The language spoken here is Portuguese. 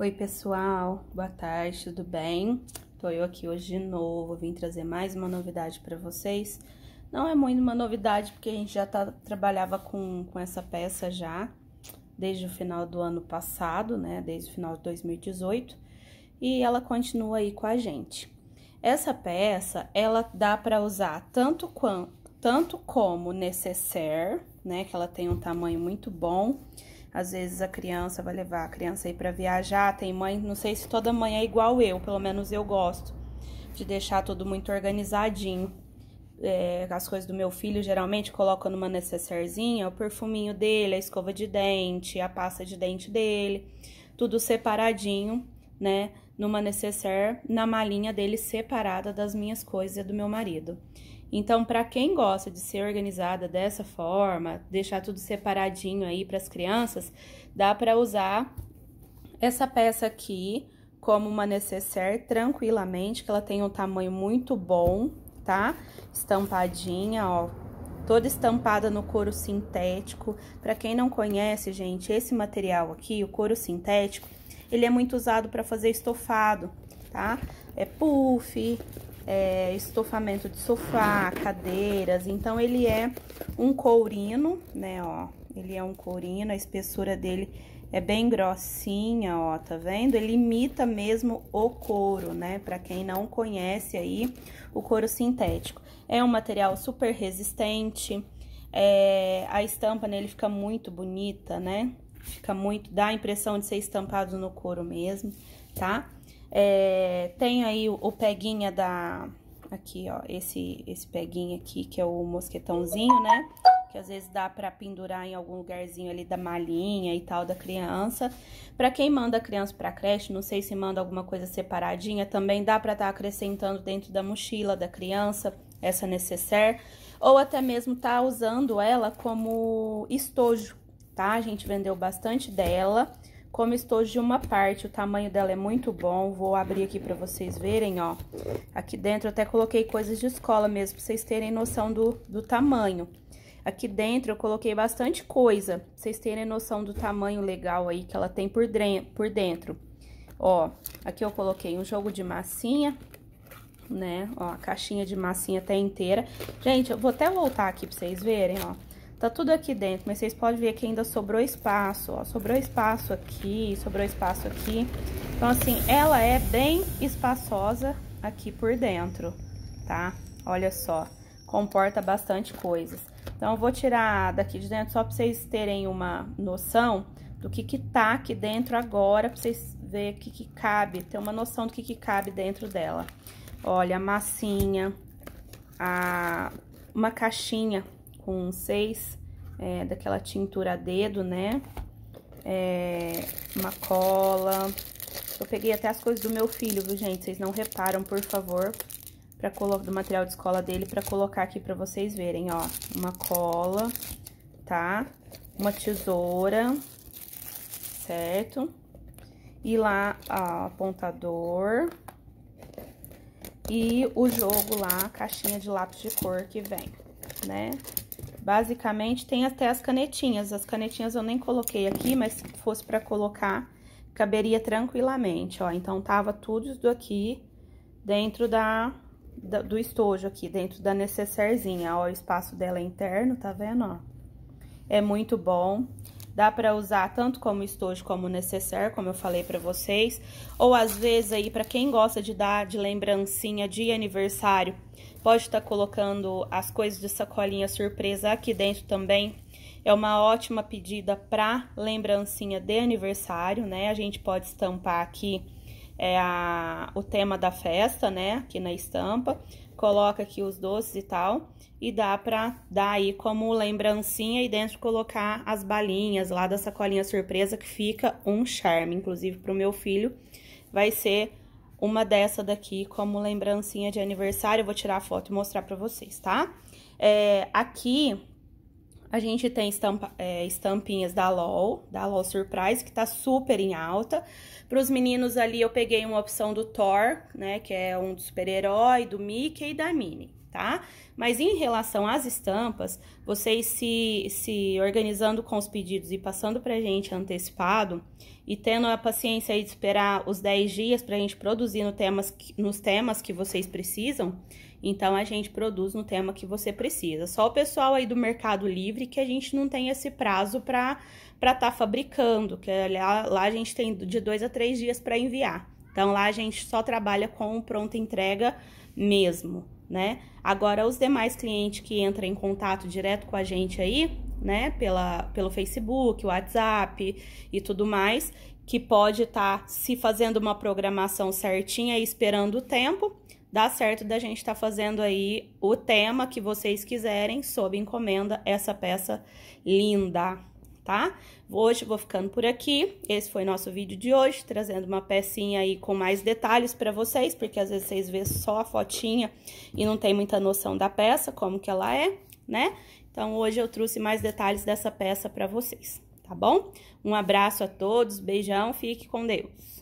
Oi, pessoal, boa tarde, tudo bem? Tô eu aqui hoje de novo, vim trazer mais uma novidade para vocês. Não é muito uma novidade, porque a gente já tá, trabalhava com, com essa peça já, desde o final do ano passado, né, desde o final de 2018, e ela continua aí com a gente. Essa peça, ela dá para usar tanto, quanto, tanto como necessaire, né, que ela tem um tamanho muito bom, às vezes a criança vai levar a criança aí para viajar, tem mãe, não sei se toda mãe é igual eu, pelo menos eu gosto de deixar tudo muito organizadinho. É, as coisas do meu filho geralmente coloco numa necessairezinha, o perfuminho dele, a escova de dente, a pasta de dente dele, tudo separadinho, né? Numa necessaire, na malinha dele separada das minhas coisas e do meu marido. Então, para quem gosta de ser organizada dessa forma, deixar tudo separadinho aí para as crianças, dá para usar essa peça aqui como uma necessaire tranquilamente, que ela tem um tamanho muito bom, tá? Estampadinha, ó, toda estampada no couro sintético. Para quem não conhece, gente, esse material aqui, o couro sintético, ele é muito usado para fazer estofado, tá? É puff, é, estofamento de sofá, cadeiras. Então, ele é um courino, né, ó. Ele é um courino, a espessura dele é bem grossinha, ó, tá vendo? Ele imita mesmo o couro, né? Pra quem não conhece aí, o couro sintético. É um material super resistente, é, a estampa nele fica muito bonita, né? Fica muito, dá a impressão de ser estampado no couro mesmo tá? É, tem aí o, o peguinha da... Aqui, ó, esse, esse peguinha aqui, que é o mosquetãozinho, né? que às vezes dá para pendurar em algum lugarzinho ali da malinha e tal da criança. Para quem manda a criança para creche, não sei se manda alguma coisa separadinha, também dá para estar tá acrescentando dentro da mochila da criança essa necessaire, ou até mesmo tá usando ela como estojo, tá? A gente vendeu bastante dela. Como estou de uma parte, o tamanho dela é muito bom. Vou abrir aqui para vocês verem, ó. Aqui dentro até coloquei coisas de escola mesmo, para vocês terem noção do, do tamanho. Aqui dentro eu coloquei bastante coisa, pra vocês terem noção do tamanho legal aí que ela tem por, por dentro. Ó, aqui eu coloquei um jogo de massinha, né? Ó, a caixinha de massinha até inteira. Gente, eu vou até voltar aqui pra vocês verem, ó. Tá tudo aqui dentro, mas vocês podem ver que ainda sobrou espaço, ó. Sobrou espaço aqui, sobrou espaço aqui. Então, assim, ela é bem espaçosa aqui por dentro, tá? Olha só, comporta bastante coisas. Então, eu vou tirar daqui de dentro só pra vocês terem uma noção do que que tá aqui dentro agora, pra vocês verem o que que cabe, ter uma noção do que que cabe dentro dela. Olha, a massinha, a... uma caixinha com seis é, daquela tintura a dedo, né? É, uma cola. Eu peguei até as coisas do meu filho, viu, gente? Vocês não reparam, por favor, pra do material de escola dele, pra colocar aqui pra vocês verem, ó. Uma cola, tá? Uma tesoura, certo? E lá, ó, apontador. E o jogo lá, a caixinha de lápis de cor que vem, né? Basicamente, tem até as canetinhas. As canetinhas eu nem coloquei aqui, mas se fosse para colocar, caberia tranquilamente, ó. Então, tava tudo isso aqui dentro da, da, do estojo aqui, dentro da necessairezinha, ó. O espaço dela é interno, tá vendo, ó? É muito bom. Dá pra usar tanto como estojo como necessaire, como eu falei pra vocês. Ou, às vezes, aí, pra quem gosta de dar de lembrancinha de aniversário, Pode estar tá colocando as coisas de sacolinha surpresa aqui dentro também. É uma ótima pedida para lembrancinha de aniversário, né? A gente pode estampar aqui é a, o tema da festa, né? Aqui na estampa. Coloca aqui os doces e tal. E dá pra dar aí como lembrancinha e dentro colocar as balinhas lá da sacolinha surpresa, que fica um charme. Inclusive, pro meu filho, vai ser uma dessa daqui como lembrancinha de aniversário. Eu vou tirar a foto e mostrar pra vocês, tá? É, aqui a gente tem estampa, é, estampinhas da LOL, da LOL Surprise, que tá super em alta. Para os meninos ali, eu peguei uma opção do Thor, né, que é um do super-herói, do Mickey e da Minnie tá? Mas em relação às estampas, vocês se, se organizando com os pedidos e passando pra gente antecipado e tendo a paciência de esperar os 10 dias pra gente produzir no temas, nos temas que vocês precisam, então a gente produz no tema que você precisa. Só o pessoal aí do Mercado Livre que a gente não tem esse prazo para para estar tá fabricando, que é lá, lá a gente tem de dois a três dias para enviar. Então lá a gente só trabalha com pronta entrega mesmo, né? Agora, os demais clientes que entram em contato direto com a gente aí, né, pela, pelo Facebook, WhatsApp e tudo mais, que pode estar tá se fazendo uma programação certinha e esperando o tempo, dá certo da gente estar tá fazendo aí o tema que vocês quiserem sob encomenda essa peça linda tá? Hoje vou ficando por aqui. Esse foi nosso vídeo de hoje, trazendo uma pecinha aí com mais detalhes para vocês, porque às vezes vocês vêem só a fotinha e não tem muita noção da peça, como que ela é, né? Então hoje eu trouxe mais detalhes dessa peça para vocês, tá bom? Um abraço a todos, beijão, fique com Deus.